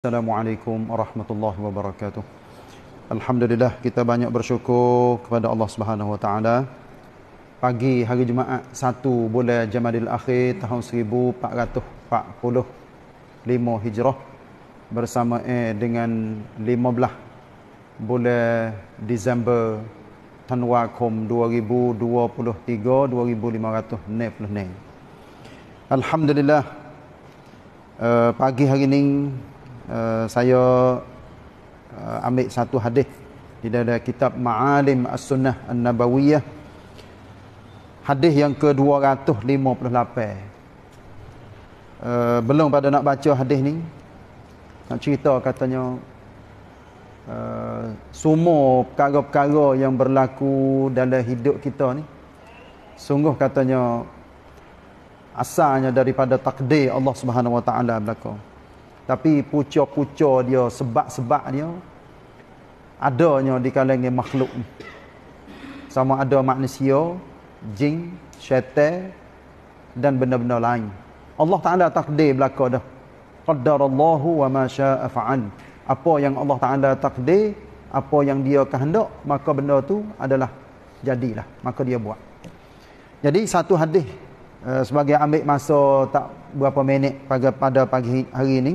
Assalamualaikum warahmatullahi wabarakatuh. Alhamdulillah kita banyak bersyukur kepada Allah Subhanahu wa taala. Pagi hari Jumaat 1 bulan Jamadil Akhir tahun 1445 Hijrah bersama eh, dengan 15 bulan Disember tahun wakum 2023 2500 Alhamdulillah uh, pagi hari ini Eh, saya uh, ambil satu hadis di dalam kitab Ma'alim As-Sunnah An-Nabawiyah hadis yang ke-258 uh, eh, belum pada nak baca hadis ni nak cerita katanya uh, semua perkara-perkara yang berlaku dalam hidup kita ni sungguh katanya asalnya daripada takdir Allah Subhanahu Wa Taala belakang tapi pucuk-pucuk dia sebab-sebab dia adanya di kalangan makhluk sama ada manusia jin syaitan dan benda-benda lain Allah Taala takdir belakang. dah qaddarallahu wa ma syaa apa yang Allah Taala takdir apa yang dia kehendak maka benda tu adalah jadilah maka dia buat jadi satu hadis eh, sebagai ambil masa tak berapa minit pada pagi hari ini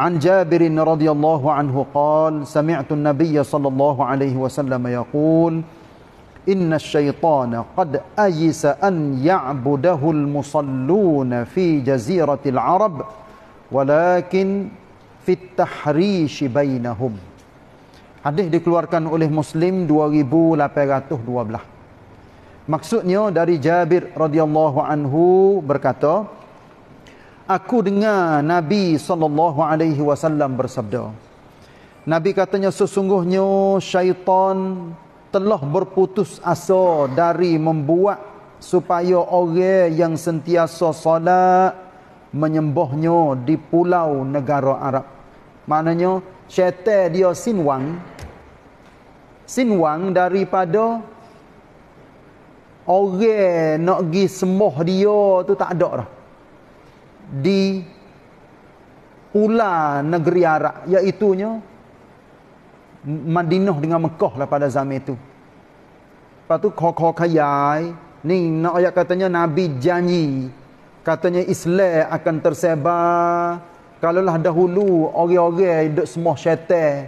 عن جابر رضي الله عنه قال سمعت النبي صلى الله عليه وسلم يقول إن الشيطان قد أيس أن يعبده المصلون في جزيرة العرب ولكن في التحريش بينهم Hadis dikeluarkan oleh Muslim 2812. Maksudnya dari Jabir radhiyallahu anhu berkata, aku dengar Nabi saw bersabda. Nabi katanya sesungguhnya syaitan telah berputus asa dari membuat supaya orang yang sentiasa solat menyembahnya di pulau negara Arab. Maknanya syaitan dia sinwang sinwang daripada orang nak pergi sembah dia tu tak ada dah di ular negeri Arab iaitu Madinah dengan Mekah lah pada zaman itu. Lepas tu khok-khok khayai ni nak ayat katanya Nabi janji katanya Islam akan tersebar kalau lah dahulu orang-orang duduk semua syaitan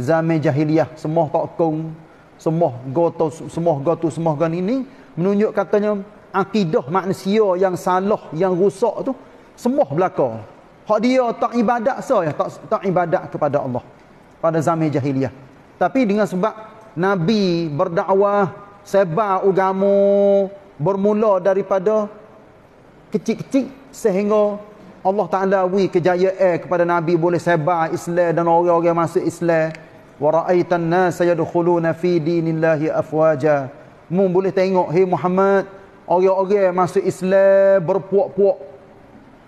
zaman jahiliah semua tak kong, semua goto semua goto semua gan ini menunjuk katanya akidah manusia yang salah yang rusak tu semua belaka. Hak dia tak ibadat saya, tak tak ibadat kepada Allah pada zaman jahiliah. Tapi dengan sebab nabi berdakwah sebar agama bermula daripada kecil-kecil sehingga Allah Taala wi kejayaan kepada nabi boleh sebar Islam dan orang-orang masuk Islam. Wa ra'aitan nas yadkhuluna fi dinillahi afwaja. Mu boleh tengok hai Muhammad orang-orang masuk Islam berpuak-puak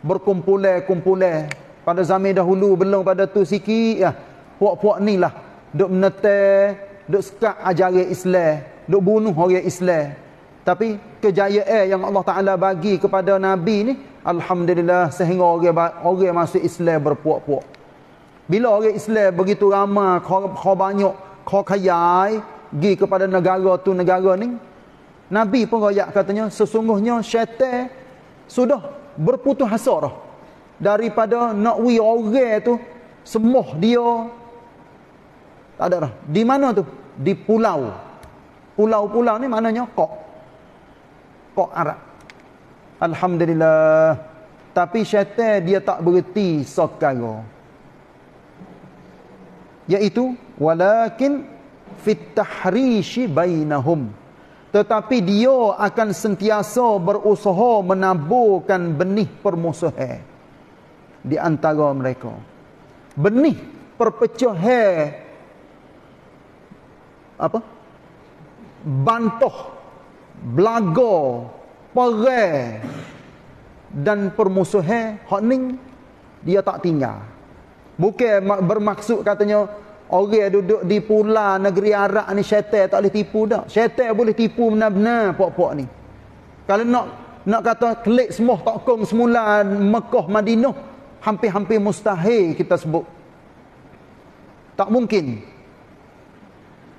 berkumpulan-kumpulan pada zaman dahulu belum pada tu sikit ya. puak-puak ni lah duk menetek, duk sekak ajaran Islam, duk bunuh orang Islam tapi kejayaan yang Allah Ta'ala bagi kepada Nabi ni Alhamdulillah sehingga orang orang masuk Islam berpuak-puak bila orang Islam begitu ramai, kau banyak, kau kaya gi kepada negara tu negara ni Nabi pun rakyat katanya sesungguhnya syaitan sudah berputus hasar dah daripada nak wi orang tu semua dia tak ada dah di mana tu di pulau pulau-pulau ni maknanya kok kok Arab alhamdulillah tapi syaitan dia tak bererti sekarang iaitu walakin fit tahrishi bainahum tetapi dia akan sentiasa berusaha menaburkan benih permusuhan di antara mereka benih perpecahan apa bantoh, blago, perang dan permusuhan hening dia tak tinggal bukan bermaksud katanya Orang duduk di Pulau negeri Arab ni syaitan tak boleh tipu dah. Syaitan boleh tipu benar-benar pok-pok ni. Kalau nak nak kata klik semua tokong semula Mekah Madinah hampir-hampir mustahil kita sebut. Tak mungkin.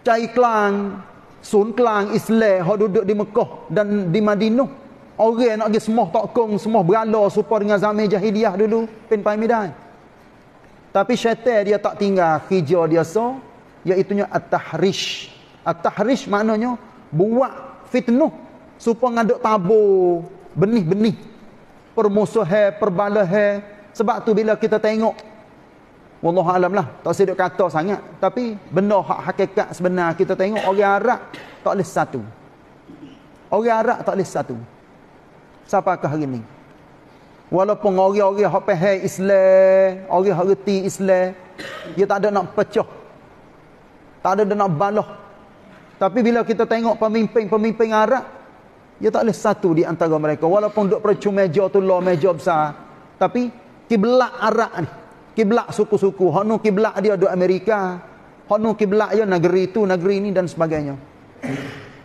Cai Klang, Sun Klang Islam hok duduk di Mekah dan di Madinah. Orang nak pergi semua tokong semua beralah supaya dengan zaman jahiliah dulu pin pai medan. Tapi syaitan dia tak tinggal hijau dia so, iaitunya at-tahrish. At-tahrish maknanya buat fitnah supaya ngaduk tabur benih-benih permusuhan, perbalahan. Sebab tu bila kita tengok wallahu alam lah, tak sedek kata sangat, tapi benda hak hakikat sebenar kita tengok orang Arab tak leh satu. Orang Arab tak leh satu. Siapakah hari ni? Walaupun orang-orang yang pahal Islam, orang yang reti Islam, dia tak ada nak pecah. Tak ada nak balah. Tapi bila kita tengok pemimpin-pemimpin Arab, dia tak boleh satu di antara mereka. Walaupun duduk percuma meja tu lah, meja besar. Tapi, kiblat Arab ni. Kiblat suku-suku. Hanu kiblat dia duduk Amerika. Hanu kiblat dia negeri itu, negeri ini dan sebagainya.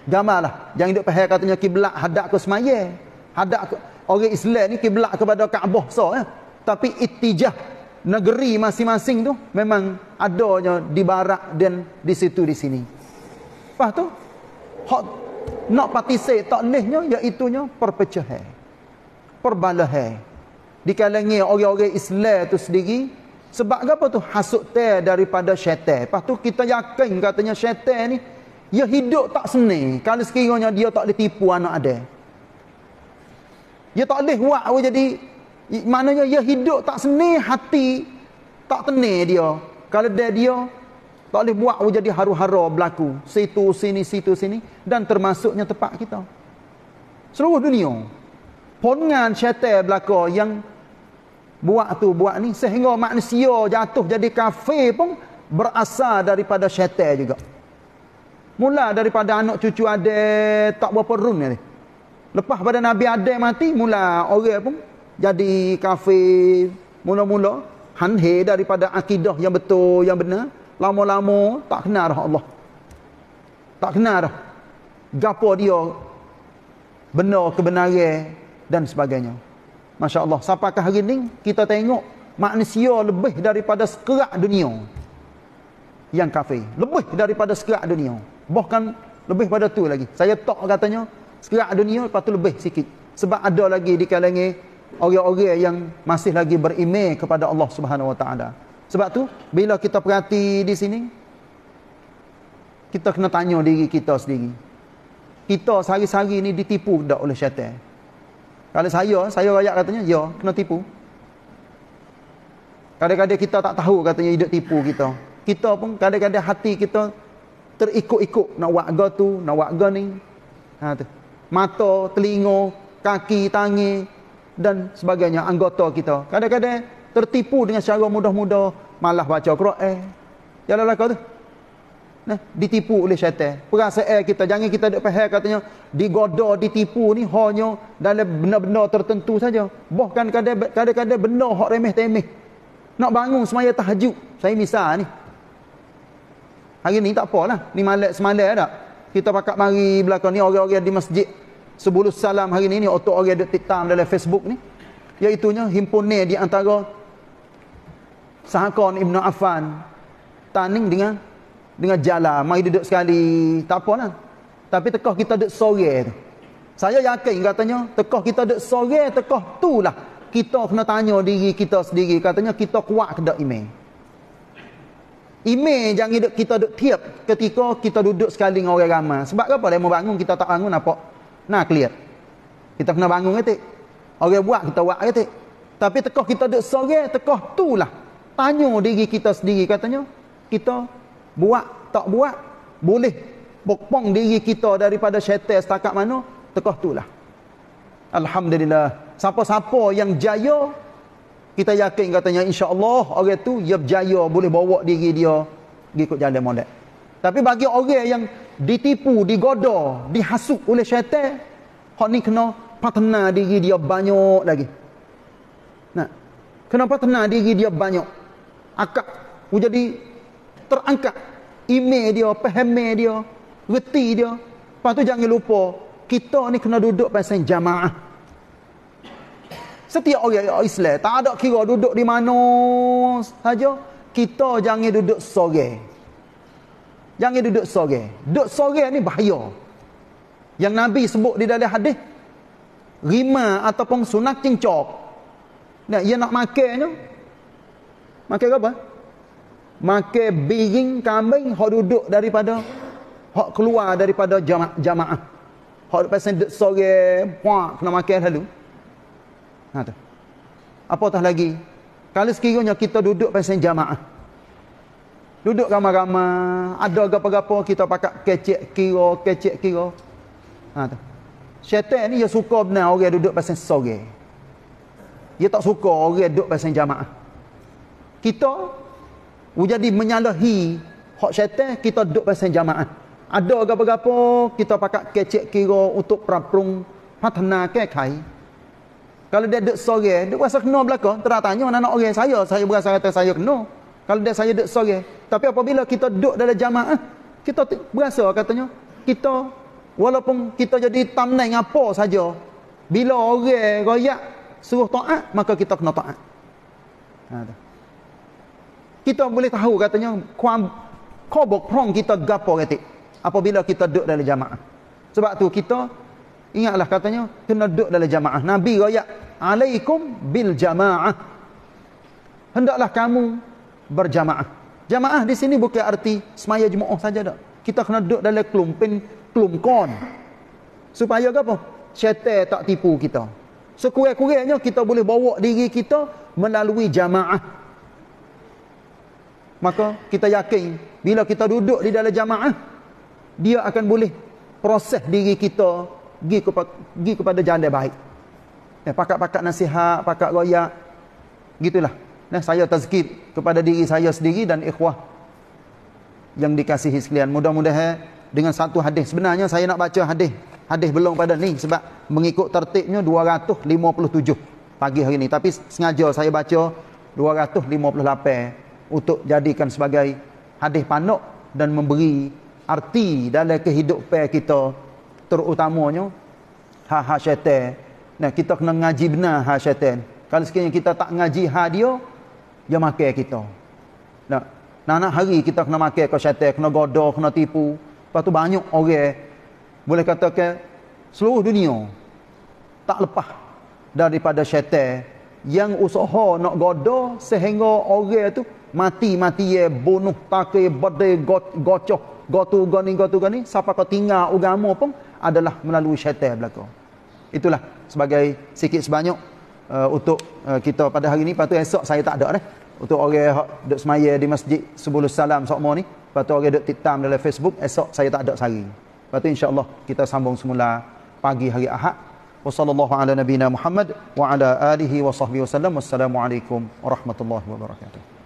Gamal lah. Jangan duduk pahal katanya kiblat hadap ke semaya. Hadap ke orang Islam ni kiblat kepada Kaabah so, ya? Eh. tapi itijah negeri masing-masing tu memang adanya di barat dan di situ di sini lepas tu hak nak patisai tak nehnya iaitu perpecahan perbalahan di kalangan orang-orang Islam tu sendiri sebab apa tu hasut hasutnya daripada syaitan lepas tu kita yakin katanya syaitan ni ia ya hidup tak seni kalau sekiranya dia tak boleh tipu anak adik dia ya tak boleh buat awak jadi maknanya dia hidup tak seni hati tak tenang dia. Kalau dia dia tak boleh buat awak jadi haru-hara berlaku situ sini situ sini dan termasuknya tempat kita. Seluruh dunia. Pongan syaitan belaka yang buat tu buat ni sehingga manusia jatuh jadi kafe pun berasal daripada syaitan juga. Mula daripada anak cucu ada tak berapa run ni. Ya. Lepas pada Nabi Adam mati, mula orang pun jadi kafir. Mula-mula, hanhe daripada akidah yang betul, yang benar. Lama-lama, tak kenal dah Allah. Tak kenal dah. Gapa dia, benar kebenaran dan sebagainya. Masya Allah, sampai hari ini, kita tengok manusia lebih daripada sekerak dunia. Yang kafir. Lebih daripada sekerak dunia. Bahkan lebih pada tu lagi. Saya tak katanya, sekarang dunia lepas tu lebih sikit. Sebab ada lagi di kalangan orang-orang yang masih lagi berime kepada Allah Subhanahu Wa Taala. Sebab tu bila kita perhati di sini kita kena tanya diri kita sendiri. Kita sehari-hari ni ditipu dak oleh syaitan? Kalau saya, saya rakyat katanya, ya, kena tipu. Kadang-kadang kita tak tahu katanya hidup tipu kita. Kita pun kadang-kadang hati kita terikut-ikut nak buat tu, nak buat ni. Ha, tu mata, telinga, kaki, tangi dan sebagainya anggota kita. Kadang-kadang tertipu dengan cara mudah-mudah malah baca Quran. Eh. Ya la kau tu. Nah, ditipu oleh syaitan. Perasaan kita jangan kita duk faham katanya digoda, ditipu ni hanya dalam benda-benda tertentu saja. Bahkan kadang-kadang benda hak remeh-temeh. Nak bangun semaya tahajud. Saya misal ni. Hari ni tak apalah. Ni malam semalam tak? kita pakat mari belakang ni orang-orang di masjid sebulus salam hari ni ni otak orang dekat titam dalam Facebook ni iaitu nya himpunan di antara sahakon Ibnu Affan taning dengan dengan Jala, mari duduk sekali tak apalah tapi tekah kita dekat sore tu saya yakin katanya tekah kita dekat sore tekah tulah kita kena tanya diri kita sendiri katanya kita kuat ke dak iman Imej jangan hidup kita duduk tiap ketika kita duduk sekali dengan orang ramah. Sebab apa? Dia mau bangun, kita tak bangun apa? Nah, clear. Kita kena bangun ketik. Orang buat, kita buat ketik. Tapi tekoh kita duduk sore, tekoh tu lah. Tanya diri kita sendiri katanya. Kita buat, tak buat, boleh bokpong diri kita daripada syaitan setakat mana? Tekoh tu lah. Alhamdulillah. Siapa-siapa yang jaya, kita yakin katanya insya-Allah orang tu ia berjaya boleh bawa diri dia pergi ikut jalan molek. Tapi bagi orang yang ditipu, digoda, dihasut oleh syaitan, hak ni kena patna diri dia banyak lagi. Nah, kena patna diri dia banyak. Akak jadi terangkat ime dia, paham dia, reti dia. Lepas tu jangan lupa kita ni kena duduk pasal jamaah. Setiap orang Islam tak ada kira duduk di mana saja kita jangan duduk sore. Jangan duduk sore. Duduk sore ni bahaya. Yang Nabi sebut di dalam hadis rima ataupun sunat cincok. Nah, ia nak makan tu. Makan apa? Makan biring kambing hok duduk daripada hok keluar daripada jamaah. Hok pasal duduk sore, puak kena makan selalu. Ha tu. Apa tah lagi, kalau sekiranya kita duduk pasal jamaah. Duduk ramai-ramai, ada gapo-gapo kita pakak kecek kira, kecek kira. Ha tu. Syaitan ni dia suka benar orang duduk pasal sore. Dia tak suka orang duduk pasal jamaah. Kita jadi menyalahi hak syaitan kita duduk pasal jamaah. Ada gapo-gapo kita pakak kecek kira untuk perampung, patna kekai. Kalau dia duduk sore, dia rasa kena belakang. Terang tanya mana anak orang saya. Saya berasa kata saya kena. Kalau dia saya duduk sore. Tapi apabila kita duduk dalam jamaah, kita berasa katanya, kita walaupun kita jadi tamnaing apa saja, bila orang royak suruh taat, maka kita kena taat. Ha, kita boleh tahu katanya, kuam, kobok prong kita gapo katik. Apabila kita duduk dalam jamaah. Sebab tu kita Ingatlah katanya, kena duduk dalam jamaah. Nabi raya, alaikum bil jamaah. Hendaklah kamu berjamaah. Jamaah di sini bukan arti semaya jemaah saja tak. Kita kena duduk dalam kelumpin, kelumkon. Supaya apa? Syetir tak tipu kita. Sekurang-kurangnya kita boleh bawa diri kita melalui jamaah. Maka kita yakin, bila kita duduk di dalam jamaah, dia akan boleh proses diri kita pergi kepada, kepada janda baik. Ya, pakat-pakat nasihat, pakat royak. Gitulah. Nah, saya tazkir kepada diri saya sendiri dan ikhwah yang dikasihi sekalian. Mudah-mudahan dengan satu hadis. Sebenarnya saya nak baca hadis. Hadis belum pada ni sebab mengikut tertibnya 257 pagi hari ini. Tapi sengaja saya baca 258 untuk jadikan sebagai hadis panok dan memberi arti dalam kehidupan kita terutamanya ha ha syaitan nah kita kena ngaji benar ha syaitan kalau sekiranya kita tak ngaji ha dia dia makan kita nah nah nak hari kita kena makan ke syaitan kena godoh kena tipu lepas tu banyak orang boleh katakan seluruh dunia tak lepas daripada syaitan yang usaha nak godoh sehingga orang tu mati-mati ye ya, bunuh takai badai got, gocoh gotu gani gotu gani siapa kau tinggal agama pun adalah melalui syaitan belakang. Itulah sebagai sikit sebanyak uh, untuk uh, kita pada hari ini. Lepas tu esok saya tak ada dah. Untuk orang yang duduk semaya di masjid sebelum salam sokmo ni. Lepas tu orang yang duduk titam dalam Facebook, esok saya tak ada sehari. Lepas tu insyaAllah kita sambung semula pagi hari Ahad. Wassalamualaikum warahmatullahi wabarakatuh.